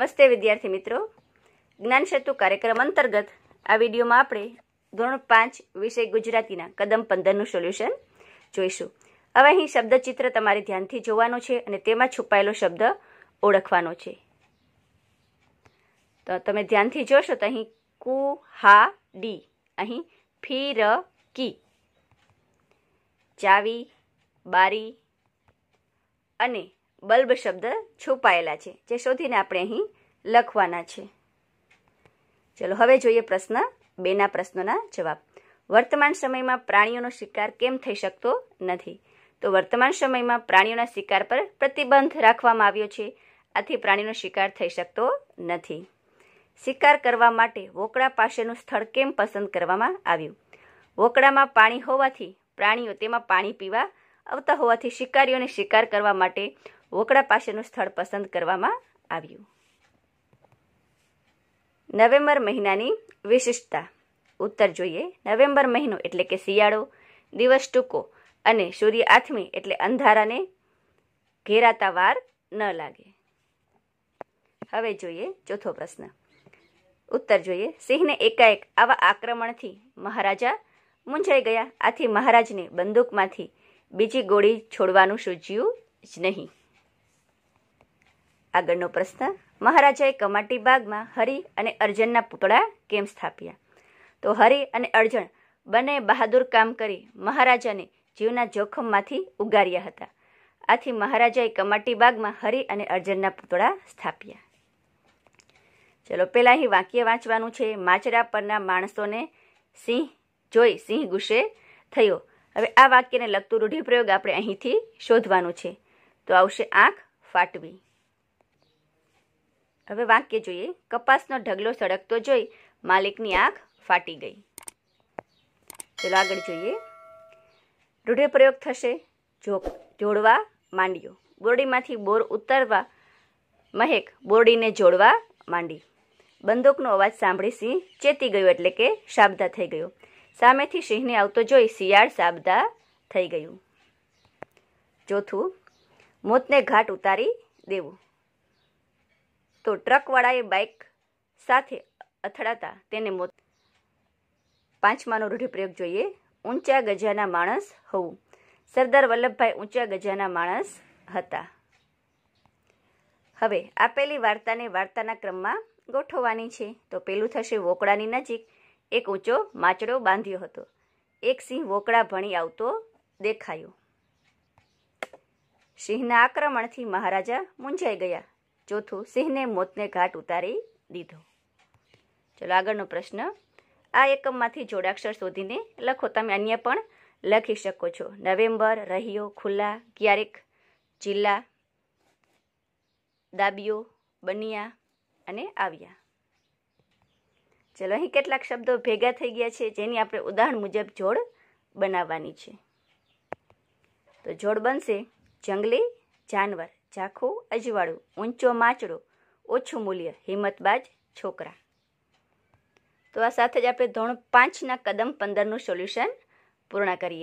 નમસ્તે વિદ્યાર્થી મિત્રો જ્ઞાન સેતુ કાર્યક્રમ અંતર્ગત આ વિડીયોમાં આપણે ધોરણ પાંચ વિષય ગુજરાતીના કદમ પંદરનું સોલ્યુશન જોઈશું હવે અહીં શબ્દચિત્ર તમારે ધ્યાનથી જોવાનું છે અને તેમાં છુપાયેલો શબ્દ ઓળખવાનો છે તો તમે ધ્યાનથી જોશો તો અહીં કુ હા ડી અહીં ફી ર કી ચાવી બારી અને બલ્બ શબ્દ છુપાયેલા છે જે શોધીને આપણે અહીં લખવાના છે ચલો હવે જોઈએ પ્રશ્ન બેના પ્રશ્નોના જવાબ વર્તમાન સમયમાં પ્રાણીઓનો શિકાર કેમ થઈ શકતો નથી તો વર્તમાન સમયમાં પ્રાણીઓના શિકાર પર પ્રતિબંધ રાખવામાં આવ્યો છે આથી પ્રાણીનો શિકાર થઈ શકતો નથી શિકાર કરવા માટે વોકળા પાસેનું સ્થળ કેમ પસંદ કરવામાં આવ્યું વોકળામાં પાણી હોવાથી પ્રાણીઓ તેમાં પાણી પીવા આવતા હોવાથી શિકારીઓને શિકાર કરવા માટે વોકડા પાસેનું સ્થળ પસંદ કરવામાં આવ્યું નવેમ્બર મહિનાની વિશિષ્ટતા ઉત્તર જોઈએ નવેમ્બર મહિનો એટલે કે શિયાળો દિવસ ટૂંકો અને સૂર્ય આથમી એટલે અંધારાને ઘેરાતા વાર ન લાગે હવે જોઈએ ચોથો પ્રશ્ન ઉત્તર જોઈએ સિંહને એકાએક આવા આક્રમણથી મહારાજા મૂંઝાઈ ગયા આથી મહારાજને બંદૂકમાંથી બીજી ગોળી છોડવાનું સૂચ્યું જ નહીં આગળનો પ્રશ્ન મહારાજાએ કમાટી બાગમાં હરિ અને અર્જનના પૂતળા કેમ સ્થાપ્યા તો હરિ અને અર્જન બંને બહાદુર કામ કરી મહારાજાને જીવના જોખમમાંથી ઉગાર્યા હતા આથી મહારાજાએ કમાટી બાગમાં હરિ અને અર્જનના પૂતળા સ્થાપ્યા ચલો પહેલાં અહીં વાક્ય વાંચવાનું છે માચડા પરના માણસોને સિંહ જોઈ સિંહ ગુસ્સે થયો હવે આ વાક્યને લગતું રૂઢિપ્રયોગ આપણે અહીંથી શોધવાનું છે તો આવશે આંખ ફાટવી હવે વાક્ય જોઈએ કપાસનો ઢગલો સળગતો જોઈ માલિકની આંખ ફાટી ગઈ ચલો આગળ જોઈએ રૂઢિપ્રયોગ થશે જો જોડવા માંડ્યો બોરડીમાંથી બોર ઉતારવા મહેક બોરડીને જોડવા માંડી બંદૂકનો અવાજ સાંભળી સિંહ ચેતી ગયો એટલે કે શાબદા થઈ ગયો સામેથી સિંહને આવતો જોઈ શિયાળ સાબદા થઈ ગયું ચોથું મોતને ઘાટ ઉતારી દેવું તો ટ્રકવાળાએ બાઇક સાથે અથડાતા તેને મોત પાંચમાનો રૂઢિપ્રયોગ જોઈએ ઊંચા ગજાના માણસ હોવું સરદાર વલ્લભભાઈ ઊંચા ગજાના માણસ હતા હવે આપેલી વાર્તાને વાર્તાના ક્રમમાં ગોઠવવાની છે તો પેલું થશે વોકડાની નજીક એક ઊંચો માચડો બાંધ્યો હતો એક સિંહ વોકળા ભણી આવતો દેખાયો સિંહના આક્રમણથી મહારાજા મૂંઝાઈ ગયા ચોથું સિંહને મોતને ઘાટ ઉતારી દીધો ચલો આગળનો પ્રશ્ન આ એકમમાંથી જોડાક્ષર શોધીને લખો તમે અન્ય પણ લખી શકો છો નવેમ્બર રહ્યો ખુલ્લા ક્યારેક જિલ્લા દાબીઓ બનિયા અને આવ્યા ચલો અહીં કેટલાક શબ્દો ભેગા થઈ ગયા છે જેની આપણે ઉદાહરણ મુજબ જોડ બનાવવાની છે તો જોડ બનશે જંગલી જાનવર ઝાખું અજવાળું ઊંચો માચડો ઓછું મૂલ્ય હિંમતબાજ છોકરા તો આ સાથે જ આપણે ધોરણ પાંચના કદમ પંદરનું સોલ્યુશન પૂર્ણ કરીએ